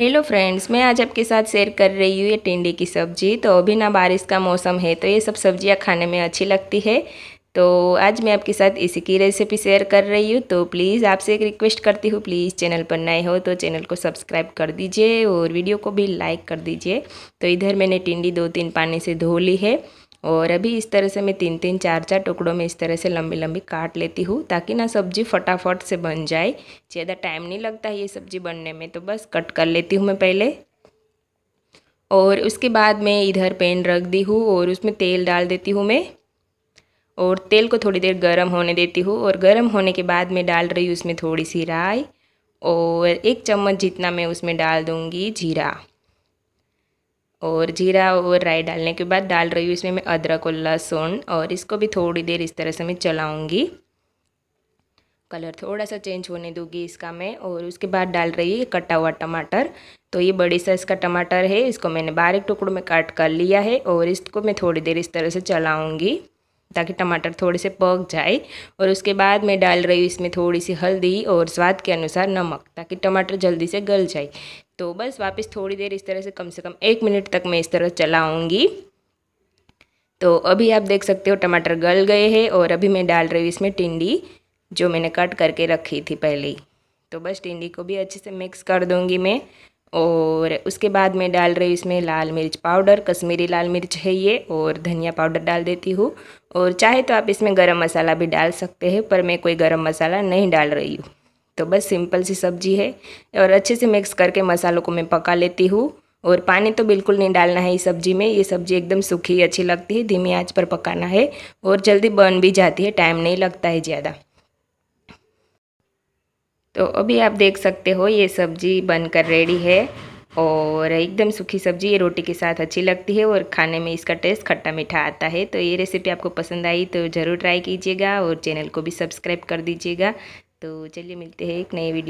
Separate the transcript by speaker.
Speaker 1: hello friends मैं आज आपके साथ शेयर कर रही हूँ ये टिंडे की सब्ज़ी तो अभी ना बारिश का मौसम है तो ये सब सब्जियाँ खाने में अच्छी लगती है तो आज मैं आपके साथ इसी की रेसिपी शेयर कर रही हूँ तो प्लीज़ आपसे एक रिक्वेस्ट करती हूँ प्लीज़ चैनल पर नए हो तो चैनल को सब्सक्राइब कर दीजिए और वीडियो को भी लाइक कर दीजिए तो इधर मैंने टिंडी दो तीन पानी से धो ली है और अभी इस तरह से मैं तीन तीन चार चार टुकड़ों में इस तरह से लंबी लंबी काट लेती हूँ ताकि ना सब्जी फटाफट से बन जाए ज़्यादा टाइम नहीं लगता ये सब्जी बनने में तो बस कट कर लेती हूँ मैं पहले और उसके बाद मैं इधर पेन रख दी हूँ और उसमें तेल डाल देती हूँ मैं और तेल को थोड़ी देर गर्म होने देती हूँ और गर्म होने के बाद मैं डाल रही हूँ उसमें थोड़ी सी राई और एक चम्मच जितना मैं उसमें डाल दूँगी जीरा और जीरा और राई डालने के बाद डाल रही हूँ इसमें मैं अदरक और लहसुन और इसको भी थोड़ी देर इस तरह से मैं चलाऊँगी कलर थोड़ा सा चेंज होने दूंगी इसका मैं और उसके बाद डाल रही है कटा हुआ टमाटर तो ये बड़ी साइज़ का टमाटर है इसको मैंने बारीक टुकड़ों में काट कर लिया है और इसको मैं थोड़ी देर इस तरह से चलाऊँगी ताकि टमाटर थोड़े से पक जाए और उसके बाद मैं डाल रही हूँ इसमें थोड़ी सी हल्दी और स्वाद के अनुसार नमक ताकि टमाटर जल्दी से गल जाए तो बस वापस थोड़ी देर इस तरह से कम से कम एक मिनट तक मैं इस तरह चलाऊँगी तो अभी आप देख सकते हो टमाटर गल गए हैं और अभी मैं डाल रही हूँ इसमें टिंडी जो मैंने कट करके रखी थी पहले ही तो बस टिंडी को भी अच्छे से मिक्स कर दूँगी मैं और उसके बाद मैं डाल रही हूँ इसमें लाल मिर्च पाउडर कश्मीरी लाल मिर्च है ये और धनिया पाउडर डाल देती हूँ और चाहे तो आप इसमें गरम मसाला भी डाल सकते हैं पर मैं कोई गरम मसाला नहीं डाल रही हूँ तो बस सिंपल सी सब्जी है और अच्छे से मिक्स करके मसालों को मैं पका लेती हूँ और पानी तो बिल्कुल नहीं डालना है इस सब्जी में ये सब्जी एकदम सूखी अच्छी लगती है धीमी आंच पर पकाना है और जल्दी बन भी जाती है टाइम नहीं लगता है ज़्यादा तो अभी आप देख सकते हो ये सब्जी बनकर रेडी है और एकदम सूखी सब्जी ये रोटी के साथ अच्छी लगती है और खाने में इसका टेस्ट खट्टा मीठा आता है तो ये रेसिपी आपको पसंद आई तो ज़रूर ट्राई कीजिएगा और चैनल को भी सब्सक्राइब कर दीजिएगा तो चलिए मिलते हैं एक नई वीडियो